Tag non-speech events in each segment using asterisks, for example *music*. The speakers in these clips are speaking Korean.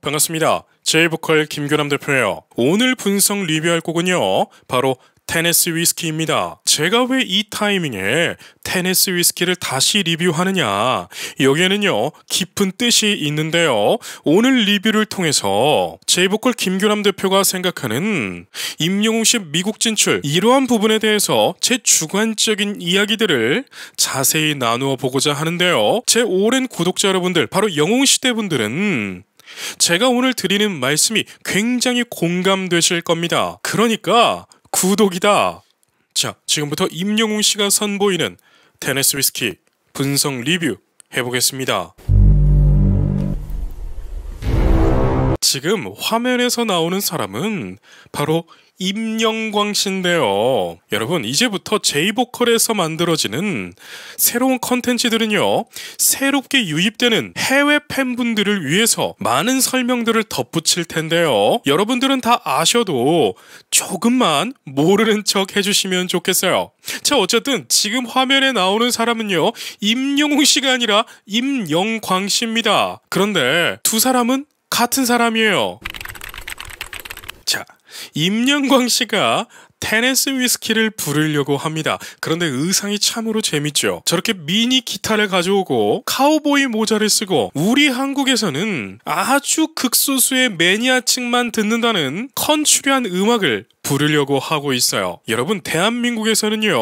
반갑습니다. 제이보컬 김교남 대표예요. 오늘 분석 리뷰할 곡은요. 바로 테네스 위스키입니다. 제가 왜 이 타이밍에 테네스 위스키를 다시 리뷰하느냐 여기에는요 깊은 뜻이 있는데요 오늘 리뷰를 통해서 제이보컬 김규남 대표가 생각하는 임영웅 씨 미국 진출 이러한 부분에 대해서 제 주관적인 이야기들을 자세히 나누어 보고자 하는데요 제 오랜 구독자 여러분들 바로 영웅 시대 분들은 제가 오늘 드리는 말씀이 굉장히 공감되실 겁니다. 그러니까 구독이다. 자, 지금부터 임영웅 씨가 선보이는 테네스 위스키 분석 리뷰 해보겠습니다. 지금 화면에서 나오는 사람은 바로 임영광 씨인데요. 여러분, 이제부터 제이보컬에서 만들어지는 새로운 컨텐츠들은요, 새롭게 유입되는 해외 팬분들을 위해서 많은 설명들을 덧붙일 텐데요. 여러분들은 다 아셔도 조금만 모르는 척 해주시면 좋겠어요. 자, 어쨌든 지금 화면에 나오는 사람은요, 임영웅 씨가 아니라 임영광 씨입니다. 그런데 두 사람은 같은 사람이에요. 임영광 씨가 테네스 위스키를 부르려고 합니다. 그런데 의상이 참으로 재밌죠. 저렇게 미니 기타를 가져오고 카우보이 모자를 쓰고 우리 한국에서는 아주 극소수의 매니아층만 듣는다는 컨츄리한 음악을 부르려고 하고 있어요. 여러분, 대한민국에서는요,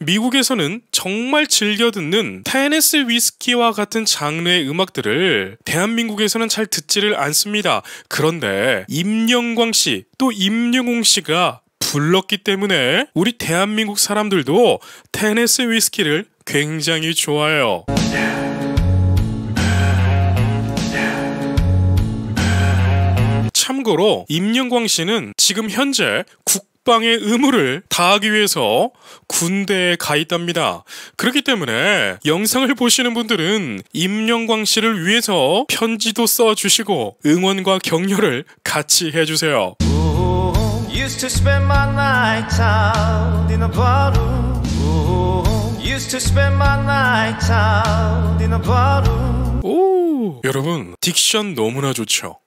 미국에서는 정말 즐겨 듣는 테네스 위스키와 같은 장르의 음악들을 대한민국에서는 잘 듣지를 않습니다. 그런데 임영광 씨, 또 임영웅 씨가 불렀기 때문에 우리 대한민국 사람들도 테네스 위스키를 굉장히 좋아해요. 참고로 임영광 씨는 지금 현재 국방의 의무를 다하기 위해서 군대에 가 있답니다. 그렇기 때문에 영상을 보시는 분들은 임영광 씨를 위해서 편지도 써주시고 응원과 격려를 같이 해주세요. Used to spend my nights out in a bottle. Ooh. Used to spend my nights out in a bottle. 오, 여러분 딕션 너무나 좋죠.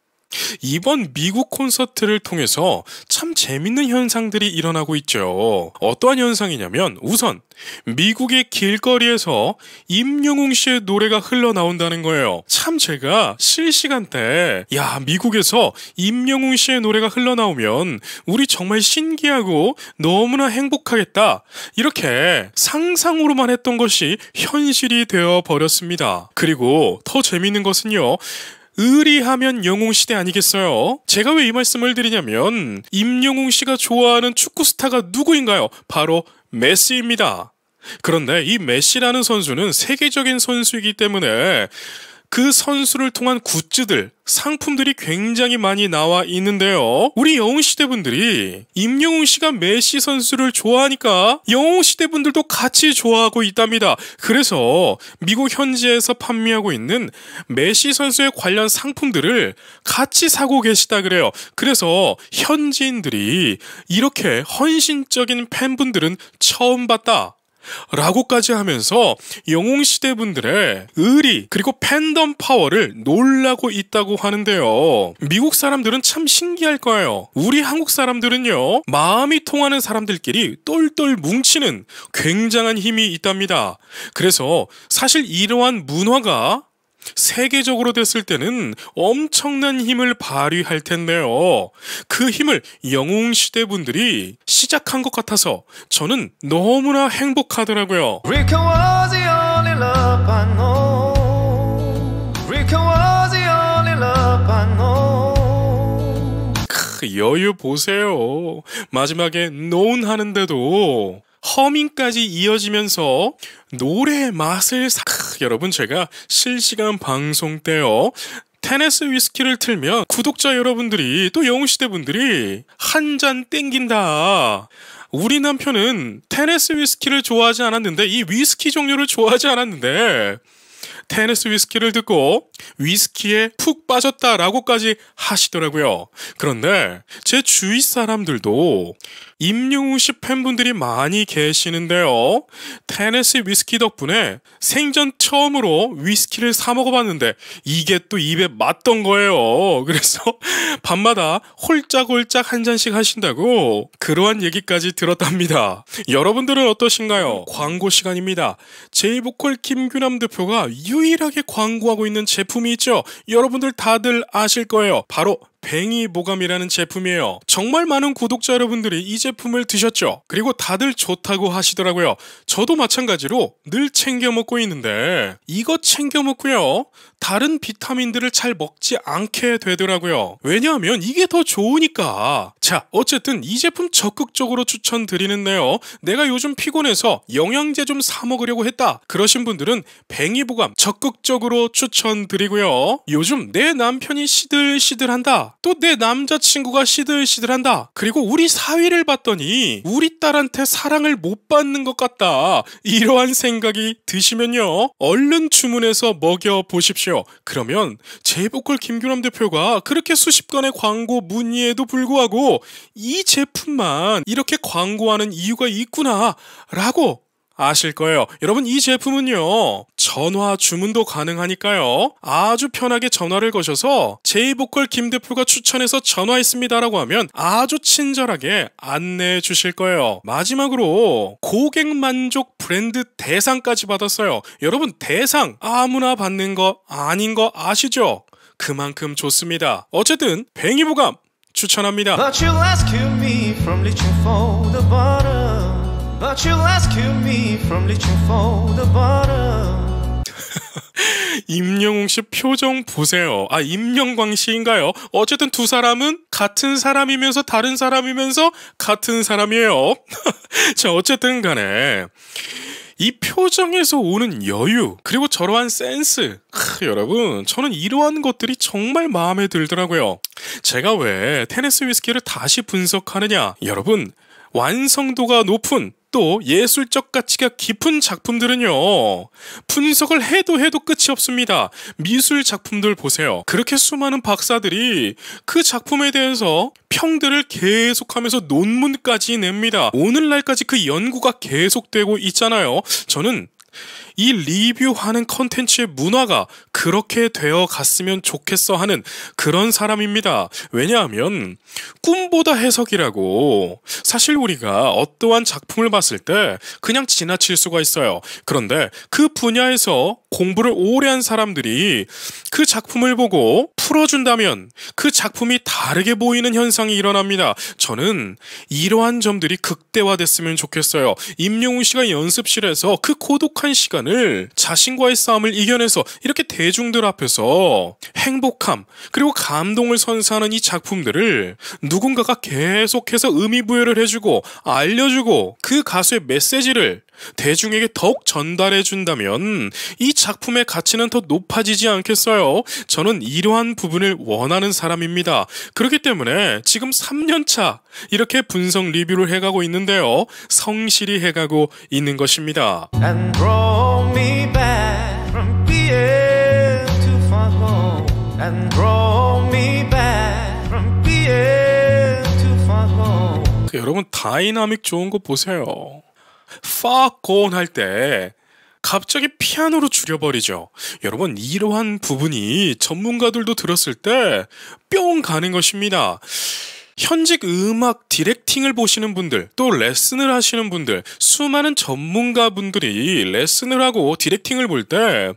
이번 미국 콘서트를 통해서 참 재밌는 현상들이 일어나고 있죠. 어떠한 현상이냐면 우선 미국의 길거리에서 임영웅 씨의 노래가 흘러나온다는 거예요. 참 제가 실시간 때, 야, 미국에서 임영웅 씨의 노래가 흘러나오면 우리 정말 신기하고 너무나 행복하겠다. 이렇게 상상으로만 했던 것이 현실이 되어 버렸습니다. 그리고 더 재밌는 것은요, 의리하면 영웅 시대 아니겠어요? 제가 왜 이 말씀을 드리냐면 임영웅 씨가 좋아하는 축구 스타가 누구인가요? 바로 메시입니다. 그런데 이 메시라는 선수는 세계적인 선수이기 때문에 그 선수를 통한 굿즈들, 상품들이 굉장히 많이 나와 있는데요. 우리 영웅시대 분들이 임영웅 씨가 메시 선수를 좋아하니까 영웅시대 분들도 같이 좋아하고 있답니다. 그래서 미국 현지에서 판매하고 있는 메시 선수에 관련 상품들을 같이 사고 계시다 그래요. 그래서 현지인들이 이렇게 헌신적인 팬분들은 처음 봤다. 라고까지 하면서 영웅시대 분들의 의리 그리고 팬덤 파워를 놀라고 있다고 하는데요. 미국 사람들은 참 신기할 거예요. 우리 한국 사람들은요. 마음이 통하는 사람들끼리 똘똘 뭉치는 굉장한 힘이 있답니다. 그래서 사실 이러한 문화가 세계적으로 됐을 때는 엄청난 힘을 발휘할 텐데요. 그 힘을 영웅 시대 분들이 시작한 것 같아서 저는 너무나 행복하더라고요. 여유 보세요. 마지막에 논하는데도 허밍까지 이어지면서 노래의 맛을 싹 여러분 제가 실시간 방송 때요. 테네스 위스키를 틀면 구독자 여러분들이 또 영웅시대 분들이 한 잔 땡긴다. 우리 남편은 테네스 위스키를 좋아하지 않았는데 이 위스키 종류를 좋아하지 않았는데 테네스 위스키를 듣고 위스키에 푹 빠졌다라고까지 하시더라고요. 그런데 제 주위 사람들도 임영웅 씨 팬분들이 많이 계시는데요. 테네스 위스키 덕분에 생전 처음으로 위스키를 사 먹어봤는데 이게 또 입에 맞던 거예요. *laughs* 그래서 밤마다 홀짝홀짝 한 잔씩 하신다고 그러한 얘기까지 들었답니다. 여러분들은 어떠신가요? 광고 시간입니다. 제이보컬 김규남 대표가 유 유일하게 광고하고 있는 제품이 있죠. 여러분들 다들 아실 거예요. 바로 뱅이 보감이라는 제품이에요. 정말 많은 구독자 여러분들이 이 제품을 드셨죠? 그리고 다들 좋다고 하시더라고요. 저도 마찬가지로 늘 챙겨 먹고 있는데 이거 챙겨 먹고요. 다른 비타민들을 잘 먹지 않게 되더라고요. 왜냐하면 이게 더 좋으니까. 자, 어쨌든 이 제품 적극적으로 추천드리는데요. 내가 요즘 피곤해서 영양제 좀 사 먹으려고 했다. 그러신 분들은 뱅이 보감 적극적으로 추천드리고요. 요즘 내 남편이 시들시들한다. 또내 남자친구가 시들시들한다. 그리고 우리 사위를 봤더니 우리 딸한테 사랑을 못 받는 것 같다. 이러한 생각이 드시면요. 얼른 주문해서 먹여보십시오. 그러면 제보컬 이 김규남 대표가 그렇게 수십 건의 광고 문의에도 불구하고 이 제품만 이렇게 광고하는 이유가 있구나 라고 아실 거예요. 여러분 이 제품은요. 전화 주문도 가능하니까요. 아주 편하게 전화를 거셔서 제이보컬 김 대표가 추천해서 전화했습니다라고 하면 아주 친절하게 안내해 주실 거예요. 마지막으로 고객 만족 브랜드 대상까지 받았어요. 여러분 대상 아무나 받는 거 아닌 거 아시죠? 그만큼 좋습니다. 어쨌든 뱅이보감 추천합니다. But you rescue me from reaching for the bottom. *laughs* 임영웅 씨 표정 보세요. 아, 임영광 씨인가요? 어쨌든 두 사람은 같은 사람이면서 다른 사람이면서 같은 사람이에요. *laughs* 자, 어쨌든 간에. 이 표정에서 오는 여유, 그리고 저러한 센스. 크, 여러분, 저는 이러한 것들이 정말 마음에 들더라고요. 제가 왜 테네스 위스키를 다시 분석하느냐? 여러분, 완성도가 높은 또 예술적 가치가 깊은 작품들은요 분석을 해도 해도 끝이 없습니다 미술 작품들 보세요 그렇게 수많은 박사들이 그 작품에 대해서 평들을 계속하면서 논문까지 냅니다 오늘날까지 그 연구가 계속되고 있잖아요 저는 이 리뷰하는 컨텐츠의 문화가 그렇게 되어 갔으면 좋겠어 하는 그런 사람입니다. 왜냐하면 꿈보다 해석이라고 사실 우리가 어떠한 작품을 봤을 때 그냥 지나칠 수가 있어요. 그런데 그 분야에서 공부를 오래 한 사람들이 그 작품을 보고 풀어준다면 그 작품이 다르게 보이는 현상이 일어납니다. 저는 이러한 점들이 극대화됐으면 좋겠어요. 임영웅 씨가 연습실에서 그 고독한 시간을 고난을 자신과의 싸움을 이겨내서 이렇게 대중들 앞에서 행복함 그리고 감동을 선사하는 이 작품들을 누군가가 계속해서 의미부여를 해주고 알려주고 그 가수의 메시지를 대중에게 더욱 전달해 준다면 이 작품의 가치는 더 높아지지 않겠어요? 저는 이러한 부분을 원하는 사람입니다. 그렇기 때문에 지금 3년차 이렇게 분석 리뷰를 해가고 있는데요. 성실히 해가고 있는 것입니다. 여러분 다이나믹 좋은 거 보세요. fuck on 할때 갑자기 피아노로 줄여버리죠. 여러분, 이러한 부분이 전문가들도 들었을 때 뿅 가는 것입니다. 현직 음악 디렉팅을 보시는 분들, 또 레슨을 하시는 분들, 수많은 전문가분들이 레슨을 하고 디렉팅을 볼 때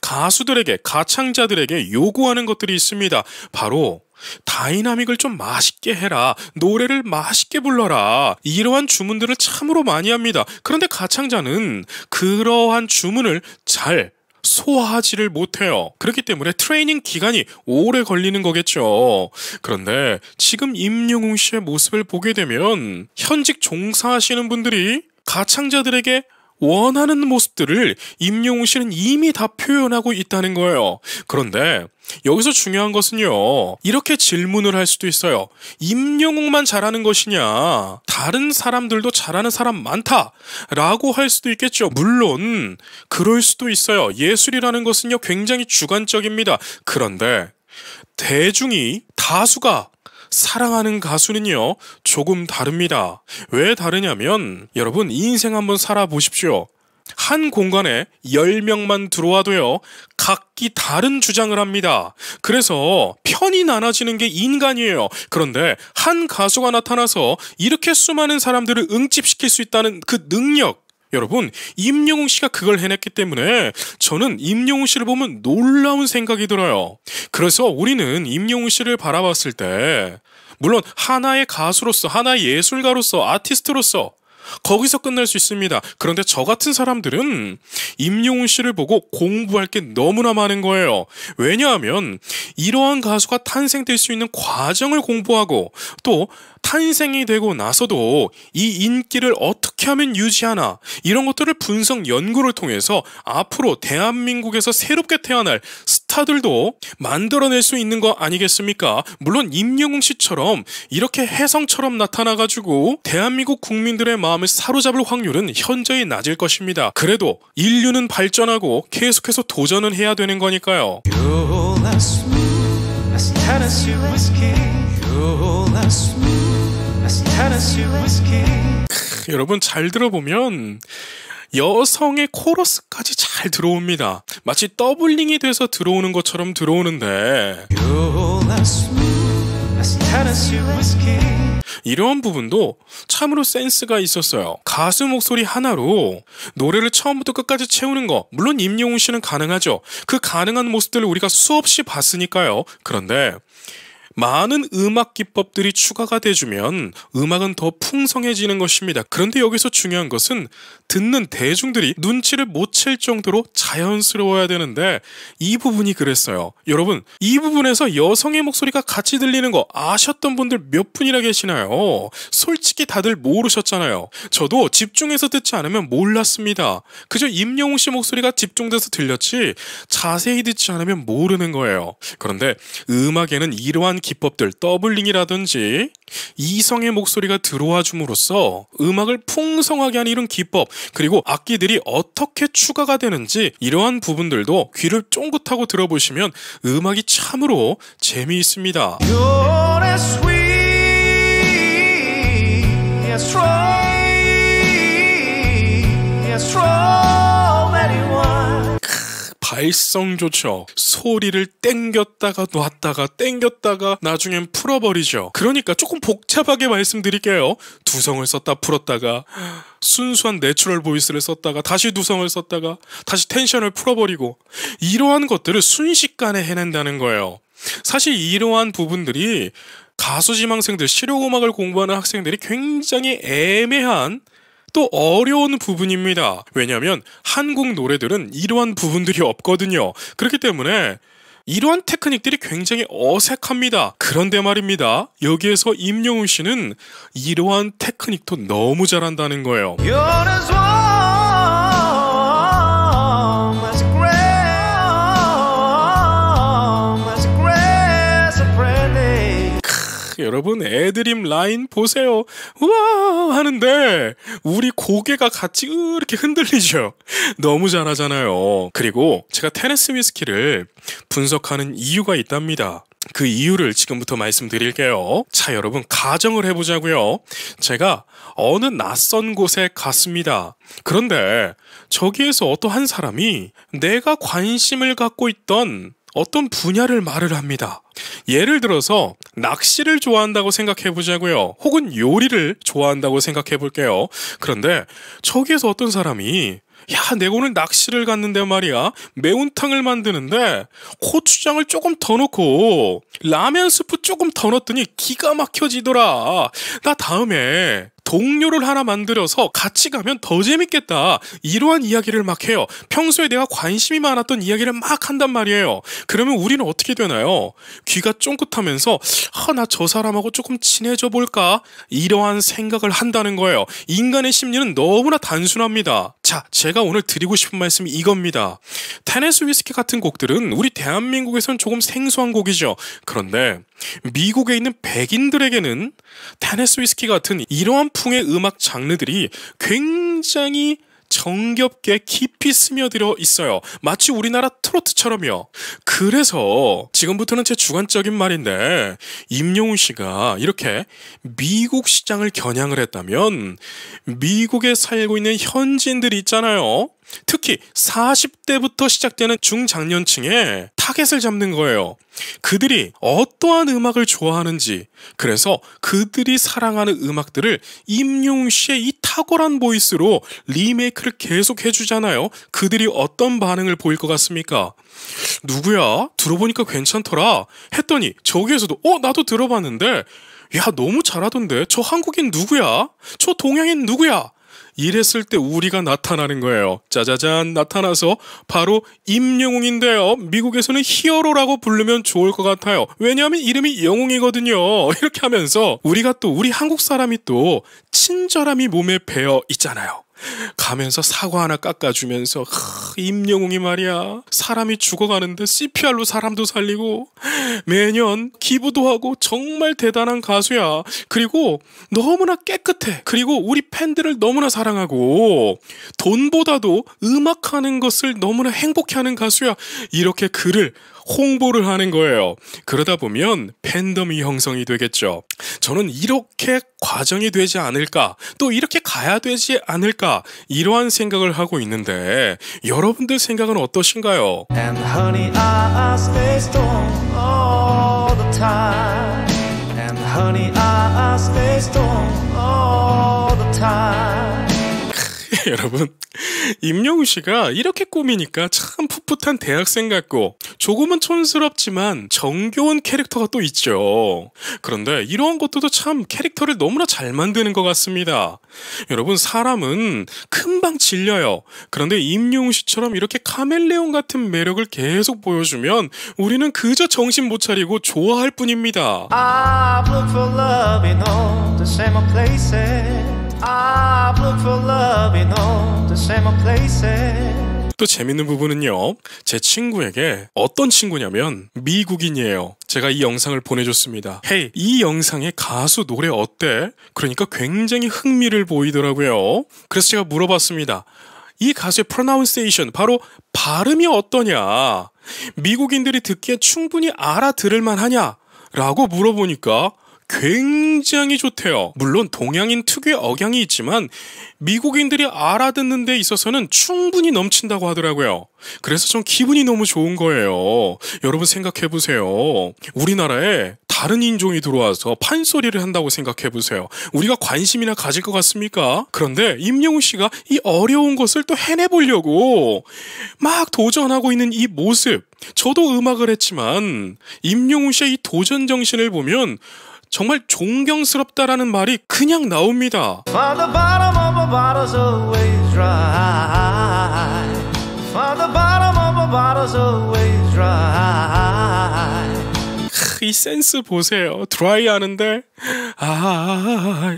가수들에게, 가창자들에게 요구하는 것들이 있습니다. 바로 다이나믹을 좀 맛있게 해라. 노래를 맛있게 불러라. 이러한 주문들을 참으로 많이 합니다. 그런데 가창자는 그러한 주문을 잘 소화하지를 못해요. 그렇기 때문에 트레이닝 기간이 오래 걸리는 거겠죠. 그런데 지금 임영웅 씨의 모습을 보게 되면 현직 종사하시는 분들이 가창자들에게 원하는 모습들을 임영웅 씨는 이미 다 표현하고 있다는 거예요. 그런데 여기서 중요한 것은요. 이렇게 질문을 할 수도 있어요. 임영웅만 잘하는 것이냐? 다른 사람들도 잘하는 사람 많다. 라고 할 수도 있겠죠. 물론 그럴 수도 있어요. 예술이라는 것은요. 굉장히 주관적입니다. 그런데 대중이 다수가 사랑하는 가수는요, 조금 다릅니다. 왜 다르냐면, 여러분, 인생 한번 살아보십시오. 한 공간에 10명만 들어와도요, 각기 다른 주장을 합니다. 그래서 편이 나눠지는 게 인간이에요. 그런데 한 가수가 나타나서 이렇게 수많은 사람들을 응집시킬 수 있다는 그 능력, 여러분 임영웅 씨가 그걸 해냈기 때문에 저는 임영웅 씨를 보면 놀라운 생각이 들어요. 그래서 우리는 임영웅 씨를 바라봤을 때 물론 하나의 가수로서 하나의 예술가로서 아티스트로서 거기서 끝날 수 있습니다. 그런데 저 같은 사람들은 임용훈 씨를 보고 공부할 게 너무나 많은 거예요. 왜냐하면 이러한 가수가 탄생될 수 있는 과정을 공부하고 또 탄생이 되고 나서도 이 인기를 어떻게 하면 유지하나 이런 것들을 분석 연구를 통해서 앞으로 대한민국에서 새롭게 태어날 스타들도 만들어낼 수 있는 거 아니겠습니까? 물론 임영웅 씨처럼 이렇게 혜성처럼 나타나가지고 대한민국 국민들의 마음을 사로잡을 확률은 현저히 낮을 것입니다. 그래도 인류는 발전하고 계속해서 도전은 해야 되는 거니까요. You're a s smooth as Tennessee whiskey. You're as smooth. 여러분 잘 들어보면 여성의 코러스까지 잘 들어옵니다. 마치 더블링이 돼서 들어오는 것처럼 들어오는데 이런 부분도 참으로 센스가 있었어요. 가수 목소리 하나로 노래를 처음부터 끝까지 채우는 거 물론 임영웅 씨는 가능하죠. 그 가능한 모습들을 우리가 수없이 봤으니까요. 그런데 많은 음악 기법들이 추가가 돼주면 음악은 더 풍성해지는 것입니다. 그런데 여기서 중요한 것은 듣는 대중들이 눈치를 못챌 정도로 자연스러워야 되는데 이 부분이 그랬어요. 여러분, 이 부분에서 여성의 목소리가 같이 들리는 거 아셨던 분들 몇 분이나 계시나요? 솔직히 다들 모르셨잖아요. 저도 집중해서 듣지 않으면 몰랐습니다. 그저 임영웅 씨 목소리가 집중돼서 들렸지 자세히 듣지 않으면 모르는 거예요. 그런데 음악에는 이러한 기법들 더블링이라든지 이성의 목소리가 들어와 줌으로써 음악을 풍성하게 하는 이런 기법 그리고 악기들이 어떻게 추가가 되는지 이러한 부분들도 귀를 쫑긋하고 들어보시면 음악이 참으로 재미있습니다. 발성 조차 소리를 땡겼다가 놨다가 땡겼다가 나중엔 풀어버리죠. 그러니까 조금 복잡하게 말씀드릴게요. 두성을 썼다 풀었다가 순수한 내추럴 보이스를 썼다가 다시 두성을 썼다가 다시 텐션을 풀어버리고 이러한 것들을 순식간에 해낸다는 거예요. 사실 이러한 부분들이 가수 지망생들, 실용음악을 공부하는 학생들이 굉장히 애매한 또 어려운 부분입니다. 왜냐하면 한국 노래들은 이러한 부분들이 없거든요. 그렇기 때문에 이러한 테크닉들이 굉장히 어색합니다. 그런데 말입니다. 여기에서 임영웅 씨는 이러한 테크닉도 너무 잘한다는 거예요. 여러분 애드립 라인 보세요. 우와 하는데 우리 고개가 같이 이렇게 흔들리죠. 너무 잘하잖아요. 그리고 제가 테네스 위스키를 분석하는 이유가 있답니다. 그 이유를 지금부터 말씀드릴게요. 자, 여러분, 가정을 해보자고요. 제가 어느 낯선 곳에 갔습니다. 그런데 저기에서 어떠한 사람이 내가 관심을 갖고 있던 어떤 분야를 말을 합니다. 예를 들어서 낚시를 좋아한다고 생각해 보자고요. 혹은 요리를 좋아한다고 생각해 볼게요. 그런데 저기에서 어떤 사람이 야, 내가 오늘 낚시를 갔는데 말이야. 매운탕을 만드는데 고추장을 조금 더 넣고 라면 수프 조금 더 넣었더니 기가 막혀지더라. 나 다음에 동료를 하나 만들어서 같이 가면 더 재밌겠다. 이러한 이야기를 막 해요. 평소에 내가 관심이 많았던 이야기를 막 한단 말이에요. 그러면 우리는 어떻게 되나요? 귀가 쫑긋하면서 아, 나 저 사람하고 조금 친해져 볼까? 이러한 생각을 한다는 거예요. 인간의 심리는 너무나 단순합니다. 자, 제가 오늘 드리고 싶은 말씀이 이겁니다. 테네스 위스키 같은 곡들은 우리 대한민국에선 조금 생소한 곡이죠. 그런데 미국에 있는 백인들에게는 테네스 위스키 같은 이러한 전통의 음악 장르들이 굉장히 정겹게 깊이 스며들어 있어요. 마치 우리나라 트로트처럼요. 그래서 지금부터는 제 주관적인 말인데 임영웅 씨가 이렇게 미국 시장을 겨냥을 했다면 미국에 살고 있는 현지인들이 있잖아요. 특히 40대부터 시작되는 중장년층에 타겟을 잡는 거예요. 그들이 어떠한 음악을 좋아하는지, 그래서 그들이 사랑하는 음악들을 임용 씨의 이 탁월한 보이스로 리메이크를 계속 해주잖아요. 그들이 어떤 반응을 보일 것 같습니까? 누구야? 들어보니까 괜찮더라. 했더니 저기에서도 어 나도 들어봤는데 야 너무 잘하던데 저 한국인 누구야? 저 동양인 누구야? 이랬을 때 우리가 나타나는 거예요. 짜자잔 나타나서 바로 임영웅인데요. 미국에서는 히어로라고 부르면 좋을 것 같아요. 왜냐하면 이름이 영웅이거든요. 이렇게 하면서 우리가 또 우리 한국 사람이 또 친절함이 몸에 배어 있잖아요. 가면서 사과 하나 깎아주면서 임영웅이 말이야 사람이 죽어가는데 CPR로 사람도 살리고 매년 기부도 하고 정말 대단한 가수야 그리고 너무나 깨끗해 그리고 우리 팬들을 너무나 사랑하고 돈보다도 음악하는 것을 너무나 행복해하는 가수야 이렇게 글을 홍보를 하는 거예요. 그러다 보면 팬덤이 형성이 되겠죠. 저는 이렇게 과정이 되지 않을까, 또 이렇게 가야 되지 않을까, 이러한 생각을 하고 있는데, 여러분들 생각은 어떠신가요? honey, I, I stay strong all the time. *laughs* 여러분. 임영웅 씨가 이렇게 꾸미니까 참 풋풋한 대학생 같고 조금은 촌스럽지만 정교한 캐릭터가 또 있죠. 그런데 이러한 것들도 참 캐릭터를 너무나 잘 만드는 것 같습니다. 여러분 사람은 금방 질려요. 그런데 임영웅 씨처럼 이렇게 카멜레온 같은 매력을 계속 보여주면 우리는 그저 정신 못 차리고 좋아할 뿐입니다. 또 재밌는 부분은요. 제 친구에게 어떤 친구냐면 미국인이에요. 제가 이 영상을 보내줬습니다. 헤이, hey, 이 영상의 가수 노래 어때? 그러니까 굉장히 흥미를 보이더라고요. 그래서 제가 물어봤습니다. 이 가수의 프로나운세이션, 바로 발음이 어떠냐? 미국인들이 듣기에 충분히 알아들을 만하냐? 라고 물어보니까 굉장히 좋대요. 물론 동양인 특유의 억양이 있지만 미국인들이 알아듣는 데 있어서는 충분히 넘친다고 하더라고요. 그래서 전 기분이 너무 좋은 거예요. 여러분 생각해 보세요. 우리나라에 다른 인종이 들어와서 판소리를 한다고 생각해 보세요. 우리가 관심이나 가질 것 같습니까? 그런데 임영웅 씨가 이 어려운 것을 또 해내 보려고 막 도전하고 있는 이 모습. 저도 음악을 했지만 임영웅 씨의 이 도전 정신을 보면 정말 존경스럽다라는 말이 그냥 나옵니다. 이 센스 보세요. 드라이 하는데, 아,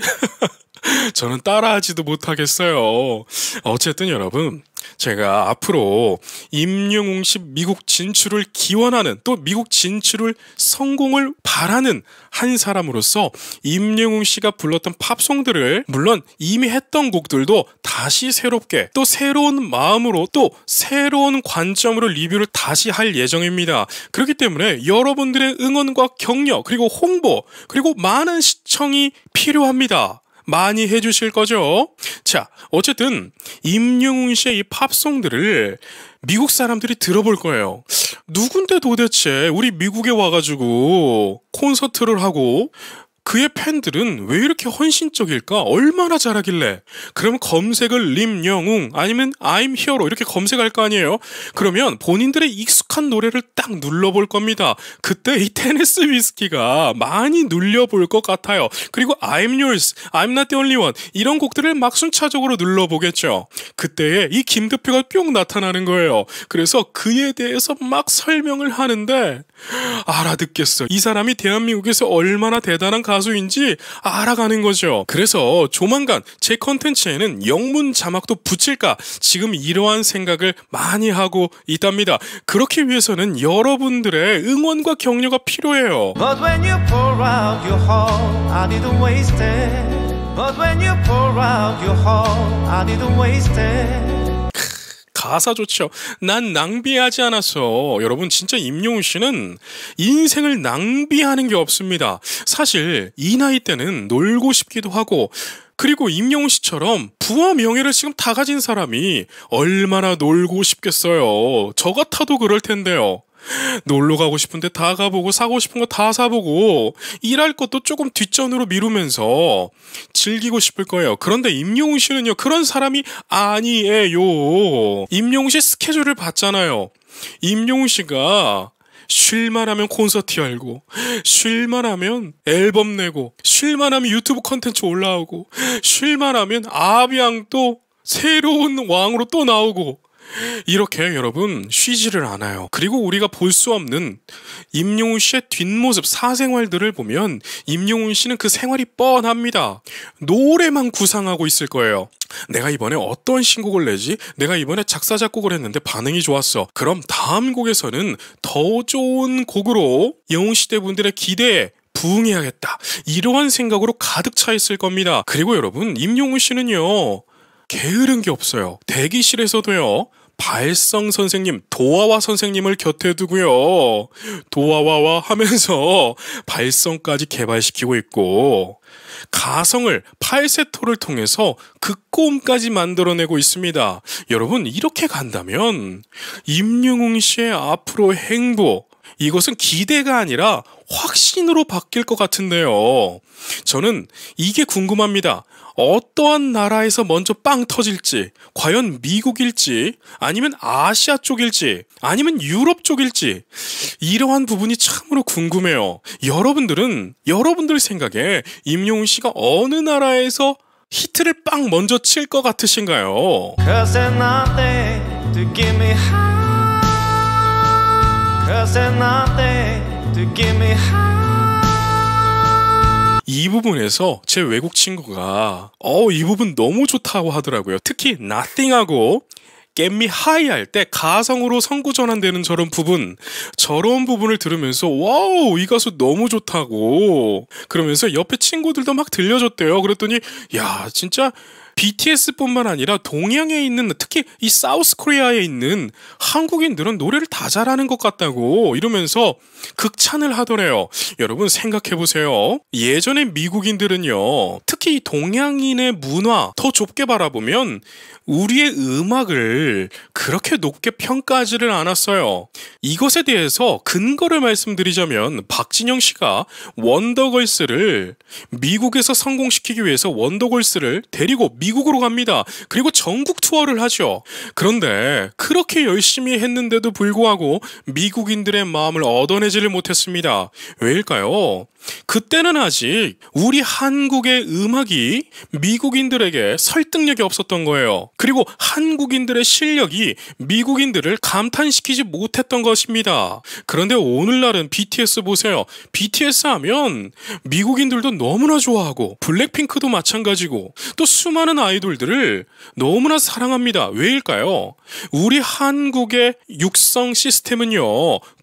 *laughs* 저는 따라하지도 못하겠어요. 어쨌든 여러분, 제가 앞으로 임영웅씨 미국 진출을 기원하는 또 미국 진출을 성공을 바라는 한 사람으로서 임영웅 씨가 불렀던 팝송들을 물론 이미 했던 곡들도 다시 새롭게 또 새로운 마음으로 또 새로운 관점으로 리뷰를 다시 할 예정입니다. 그렇기 때문에 여러분들의 응원과 격려 그리고 홍보 그리고 많은 시청이 필요합니다. 많이 해주실 거죠. 자, 어쨌든 임영웅 씨의 이 팝송들을 미국 사람들이 들어볼 거예요. 누군데 도대체 우리 미국에 와가지고 콘서트를 하고 그의 팬들은 왜 이렇게 헌신적일까? 얼마나 잘하길래? 그럼 검색을 림영웅 아니면 I'm 히어로 이렇게 검색할 거 아니에요? 그러면 본인들의 익숙한 노래를 딱 눌러볼 겁니다. 그때 이 테네스 위스키가 많이 눌려볼 것 같아요. 그리고 I'm yours, I'm not the only one 이런 곡들을 막 순차적으로 눌러보겠죠. 그때에 이 김대표가 뿅 나타나는 거예요. 그래서 그에 대해서 막 설명을 하는데 알아듣겠어이 사람이 대한민국에서 얼마나 대단한 가 가수인지 알아가는 거죠. 그래서 조만간 제 컨텐츠에는 영문 자막도 붙일까 지금 이러한 생각을 많이 하고 있답니다. 그렇게 위해서는 여러분들의 응원과 격려가 필요해요. But when you pour out your heart, I didn't waste i 가사 좋죠. 난 낭비하지 않았어. 여러분 진짜 임영웅 씨는 인생을 낭비하는 게 없습니다. 사실 이 나이 때는 놀고 싶기도 하고 그리고 임영웅 씨처럼 부와 명예를 지금 다 가진 사람이 얼마나 놀고 싶겠어요. 저 같아도 그럴 텐데요. 놀러 가고 싶은데 다 가보고 사고 싶은 거 다 사보고 일할 것도 조금 뒷전으로 미루면서 즐기고 싶을 거예요. 그런데 임용 씨는요 그런 사람이 아니에요. 임용씨 스케줄을 봤잖아요. 임용 씨가 쉴만 하면 콘서트 열고, 쉴만 하면 앨범 내고, 쉴만 하면 유튜브 컨텐츠 올라오고, 쉴만 하면 아비앙 또 새로운 왕으로 또 나오고, 이렇게 여러분 쉬지를 않아요. 그리고 우리가 볼 수 없는 임용훈 씨의 뒷모습 사생활들을 보면 임용훈 씨는 그 생활이 뻔합니다. 노래만 구상하고 있을 거예요. 내가 이번에 어떤 신곡을 내지? 내가 이번에 작사 작곡을 했는데 반응이 좋았어. 그럼 다음 곡에서는 더 좋은 곡으로 영웅 시대 분들의 기대에 부응해야겠다. 이러한 생각으로 가득 차 있을 겁니다. 그리고 여러분 임용훈 씨는요. 게으른 게 없어요. 대기실에서도요, 발성 선생님, 도아와 선생님을 곁에 두고요. 도아와와 하면서 발성까지 개발시키고 있고 가성을 팔세토를 통해서 극고음까지 만들어내고 있습니다. 여러분 이렇게 간다면 임영웅 씨의 앞으로 행보 이것은 기대가 아니라 확신으로 바뀔 것 같은데요. 저는 이게 궁금합니다. 어떠한 나라에서 먼저 빵 터질지, 과연 미국일지, 아니면 아시아 쪽일지, 아니면 유럽 쪽일지, 이러한 부분이 참으로 궁금해요. 여러분들은, 여러분들 생각에 임용훈 씨가 어느 나라에서 히트를 빵 먼저 칠 것 같으신가요? to give me high 이 부분에서 제 외국 친구가 어 이 부분 너무 좋다고 하더라고요. 특히 nothing하고 get me high 할 때 가성으로 성구 전환되는 저런 부분, 저런 부분을 들으면서 와우 이 가수 너무 좋다고 그러면서 옆에 친구들도 막 들려줬대요. 그랬더니 야 진짜 BTS뿐만 아니라 동양에 있는 특히 이 사우스 코리아에 있는 한국인들은 노래를 다 잘하는 것 같다고 이러면서 극찬을 하더래요. 여러분 생각해 보세요. 예전에 미국인들은요. 특히 동양인의 문화 더 좁게 바라보면 우리의 음악을 그렇게 높게 평가하지를 않았어요. 이것에 대해서 근거를 말씀드리자면 박진영 씨가 원더걸스를 미국에서 성공시키기 위해서 원더걸스를 데리고 미 미국으로 갑니다. 그리고 전국 투어를 하죠. 그런데 그렇게 열심히 했는데도 불구하고 미국인들의 마음을 얻어내지를 못했습니다. 왜일까요? 그때는 아직 우리 한국의 음악이 미국인들에게 설득력이 없었던 거예요. 그리고 한국인들의 실력이 미국인들을 감탄시키지 못했던 것입니다. 그런데 오늘날은 BTS 보세요. BTS 하면 미국인들도 너무나 좋아하고 블랙핑크도 마찬가지고 또 수많은 아이돌들을 너무나 사랑합니다. 왜일까요? 우리 한국의 육성 시스템은요.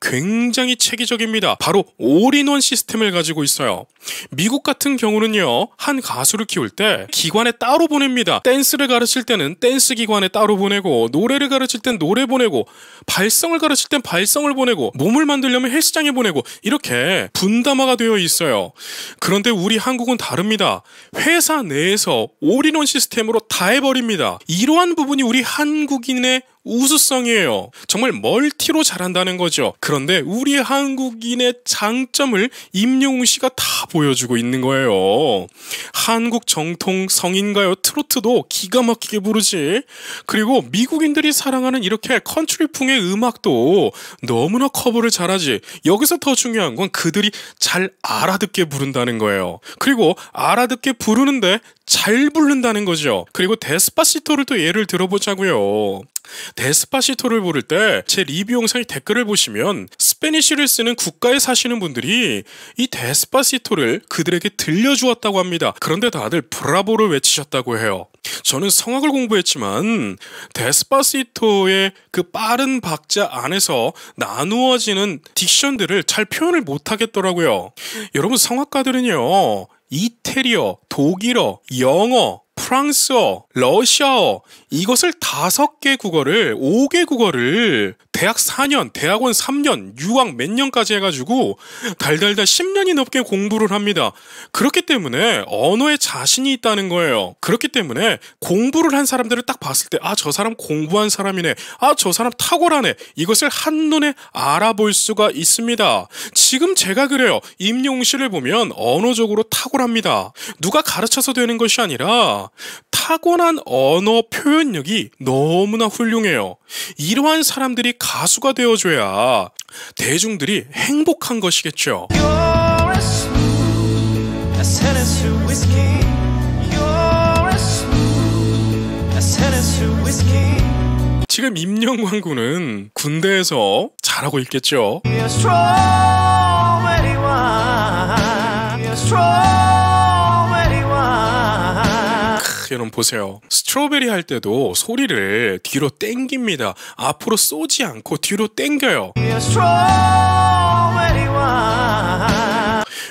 굉장히 체계적입니다. 바로 올인원 시스템을 가지고 가지고 있어요. 미국 같은 경우는요, 한 가수를 키울 때 기관에 따로 보냅니다. 댄스를 가르칠 때는 댄스 기관에 따로 보내고, 노래를 가르칠 땐 노래 보내고, 발성을 가르칠 땐 발성을 보내고, 몸을 만들려면 헬스장에 보내고, 이렇게 분담화가 되어 있어요. 그런데 우리 한국은 다릅니다. 회사 내에서 올인원 시스템으로 다 해버립니다. 이러한 부분이 우리 한국인의 우수성이에요. 정말 멀티로 잘한다는 거죠. 그런데 우리 한국인의 장점을 임영웅 씨가 다 보여주고 있는 거예요. 한국 정통 성인가요 트로트도 기가 막히게 부르지. 그리고 미국인들이 사랑하는 이렇게 컨트리풍의 음악도 너무나 커버를 잘하지. 여기서 더 중요한 건 그들이 잘 알아듣게 부른다는 거예요. 그리고 알아듣게 부르는데 잘 부른다는 거죠. 그리고 데스파시토를 또 예를 들어보자고요. 데스파시토를 부를 때 제 리뷰 영상의 댓글을 보시면 스페니쉬를 쓰는 국가에 사시는 분들이 이 데스파시토를 그들에게 들려주었다고 합니다. 그런데 다들 브라보를 외치셨다고 해요. 저는 성악을 공부했지만 데스파시토의 그 빠른 박자 안에서 나누어지는 딕션들을 잘 표현을 못하겠더라고요. 여러분 성악가들은요 이태리어, 독일어, 영어 프랑스어, 러시아어 이것을 다섯 개 국어를 5개 국어를 대학 4년, 대학원 3년, 유학 몇 년까지 해가지고 달달달 10년이 넘게 공부를 합니다. 그렇기 때문에 언어에 자신이 있다는 거예요. 그렇기 때문에 공부를 한 사람들을 딱 봤을 때 아 저 사람 공부한 사람이네, 아 저 사람 탁월하네 이것을 한눈에 알아볼 수가 있습니다. 지금 제가 그래요. 임용 실을 보면 언어적으로 탁월합니다. 누가 가르쳐서 되는 것이 아니라 타고난 언어 표현력이 너무나 훌륭해요. 이러한 사람들이 가수가 되어줘야 대중들이 행복한 것이겠죠. 지금 임영광 군은 군대에서 잘하고 있겠죠. 아, 여러분 보세요. 스트로베리 할 때도 소리를 뒤로 땡깁니다. 앞으로 쏘지 않고 뒤로 땡겨요.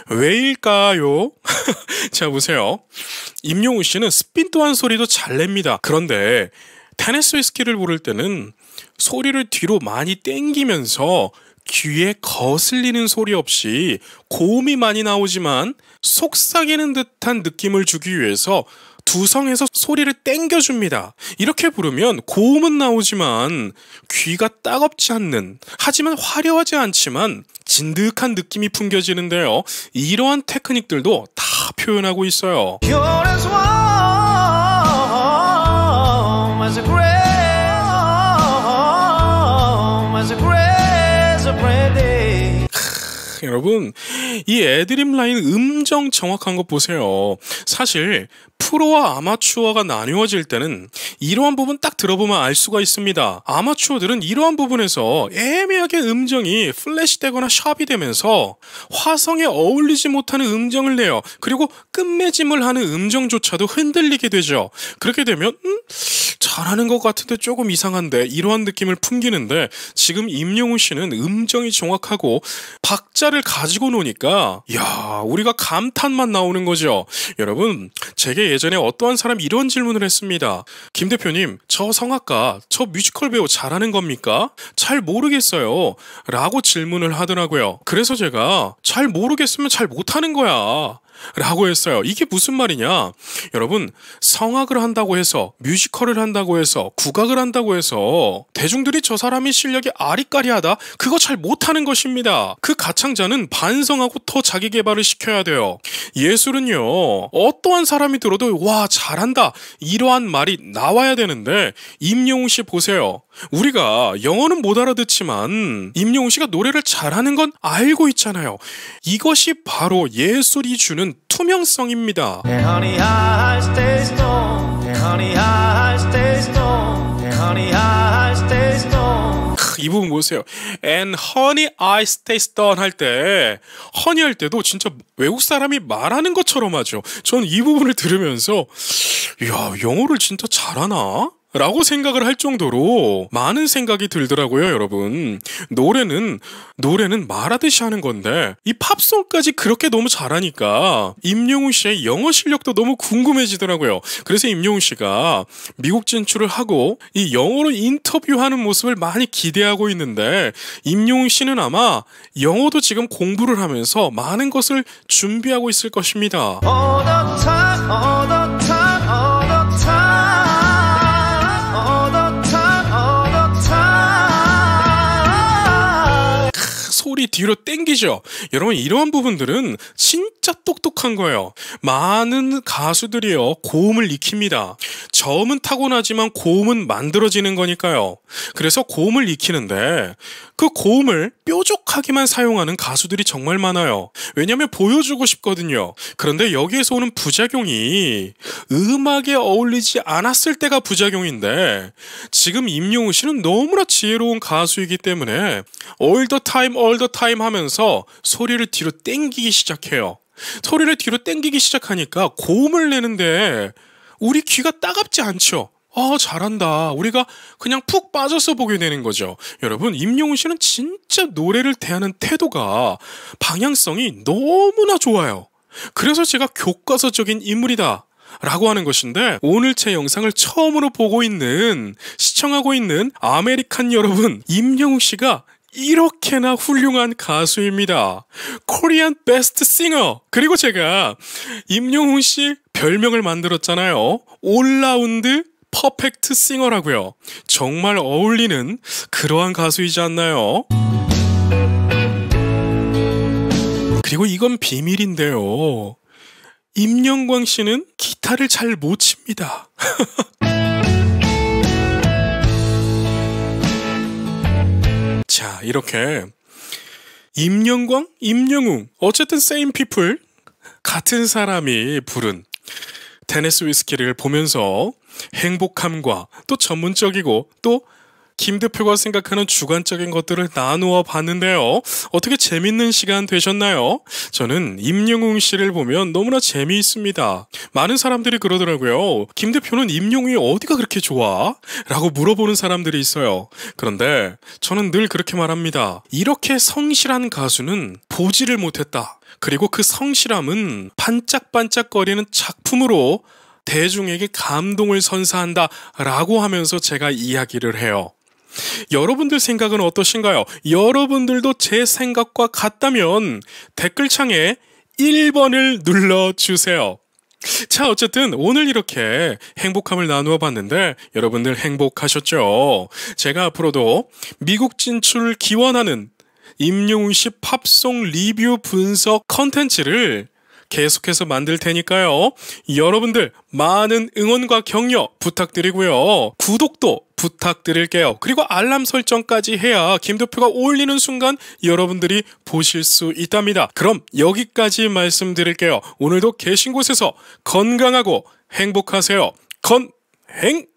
왜일까요? *laughs* 자 보세요. 임용우 씨는 스핀 또한 소리도 잘 냅니다. 그런데 테네스 위스키를 부를 때는 소리를 뒤로 많이 땡기면서 귀에 거슬리는 소리 없이 고음이 많이 나오지만 속삭이는 듯한 느낌을 주기 위해서 두 성에서 소리를 땡겨줍니다. 이렇게 부르면 고음은 나오지만 귀가 따갑지 않는 하지만 화려하지 않지만 진득한 느낌이 풍겨지는데요. 이러한 테크닉들도 다 표현하고 있어요. 여러분 이 애드립 라인 음정 정확한 거 보세요. 사실 프로와 아마추어가 나뉘어질 때는 이러한 부분 딱 들어보면 알 수가 있습니다. 아마추어들은 이러한 부분에서 애매하게 음정이 플래시되거나 샵이 되면서 화성에 어울리지 못하는 음정을 내요. 그리고 끝맺음을 하는 음정조차도 흔들리게 되죠. 그렇게 되면 음? 잘하는 것 같은데 조금 이상한데 이러한 느낌을 풍기는데 지금 임영웅 씨는 음정이 정확하고 박자를 가지고 노니까 야 우리가 감탄만 나오는 거죠. 여러분 제게 예전에 어떠한 사람 이런 질문을 했습니다. 김 대표님 저 성악가 저 뮤지컬 배우 잘하는 겁니까? 잘 모르겠어요. 라고 질문을 하더라고요. 그래서 제가 잘 모르겠으면 잘 못하는 거야. 라고 했어요. 이게 무슨 말이냐? 여러분, 성악을 한다고 해서, 뮤지컬을 한다고 해서, 국악을 한다고 해서, 대중들이 저 사람이 실력이 아리까리하다? 그거 잘 못하는 것입니다. 그 가창자는 반성하고 더 자기 개발을 시켜야 돼요. 예술은요, 어떠한 사람이 들어도, 와, 잘한다. 이러한 말이 나와야 되는데, 임영웅 씨 보세요. 우리가 영어는 못 알아듣지만, 임영웅 씨가 노래를 잘하는 건 알고 있잖아요. 이것이 바로 예술이 주는 투명성입니다. 이 부분 보세요. And honey, I stay stone 할 때, honey 할 때도 진짜 외국 사람이 말하는 것처럼 하죠. 저는 이 부분을 들으면서, 야, 영어를 진짜 잘하나? 라고 생각을 할 정도로 많은 생각이 들더라고요, 여러분. 노래는, 노래는 말하듯이 하는 건데, 이 팝송까지 그렇게 너무 잘하니까, 임영웅 씨의 영어 실력도 너무 궁금해지더라고요. 그래서 임영웅 씨가 미국 진출을 하고, 이 영어로 인터뷰하는 모습을 많이 기대하고 있는데, 임영웅 씨는 아마 영어도 지금 공부를 하면서 많은 것을 준비하고 있을 것입니다. 팔이 뒤로 땡기죠. 여러분 이러한 부분들은 진짜 똑똑한 거예요. 많은 가수들이요 고음을 익힙니다. 저음은 타고나지만 고음은 만들어지는 거니까요. 그래서 고음을 익히는데 그 고음을 뾰족하게만 사용하는 가수들이 정말 많아요. 왜냐하면 보여주고 싶거든요. 그런데 여기에서 오는 부작용이 음악에 어울리지 않았을 때가 부작용인데 지금 임영웅 씨는 너무나 지혜로운 가수이기 때문에 all the time all the 타임 하면서 소리를 뒤로 땡기기 시작해요. 소리를 뒤로 땡기기 시작하니까 고음을 내는데 우리 귀가 따갑지 않죠. 아, 잘한다. 우리가 그냥 푹 빠져서 보게 되는 거죠. 여러분, 임영웅 씨는 진짜 노래를 대하는 태도가 방향성이 너무나 좋아요. 그래서 제가 교과서적인 인물이다. 라고 하는 것인데 오늘 제 영상을 처음으로 보고 있는 시청하고 있는 아메리칸 여러분 임영웅 씨가 이렇게나 훌륭한 가수입니다. 코리안 베스트 싱어. 그리고 제가 임영웅 씨 별명을 만들었잖아요. 올라운드 퍼펙트 싱어라고요. 정말 어울리는 그러한 가수이지 않나요? 그리고 이건 비밀인데요. 임영광 씨는 기타를 잘 못 칩니다. *laughs* 자, 이렇게 임영광, 임영웅, 어쨌든 세임 피플 같은 사람이 부른 테네스 위스키를 보면서 행복함과 또 전문적이고 또김 대표가 생각하는 주관적인 것들을 나누어 봤는데요. 어떻게 재밌는 시간 되셨나요? 저는 임영웅 씨를 보면 너무나 재미있습니다. 많은 사람들이 그러더라고요. 김 대표는 임영웅이 어디가 그렇게 좋아? 라고 물어보는 사람들이 있어요. 그런데 저는 늘 그렇게 말합니다. 이렇게 성실한 가수는 보지를 못했다. 그리고 그 성실함은 반짝반짝거리는 작품으로 대중에게 감동을 선사한다 라고 하면서 제가 이야기를 해요. 여러분들 생각은 어떠신가요? 여러분들도 제 생각과 같다면 댓글창에 1번을 눌러주세요. 자, 어쨌든 오늘 이렇게 행복함을 나누어 봤는데 여러분들 행복하셨죠? 제가 앞으로도 미국 진출을 기원하는 임용훈 씨 팝송 리뷰 분석 컨텐츠를 계속해서 만들 테니까요. 여러분들 많은 응원과 격려 부탁드리고요. 구독도 부탁드릴게요. 그리고 알람 설정까지 해야 김도표가 올리는 순간 여러분들이 보실 수 있답니다. 그럼 여기까지 말씀드릴게요. 오늘도 계신 곳에서 건강하고 행복하세요. 건행!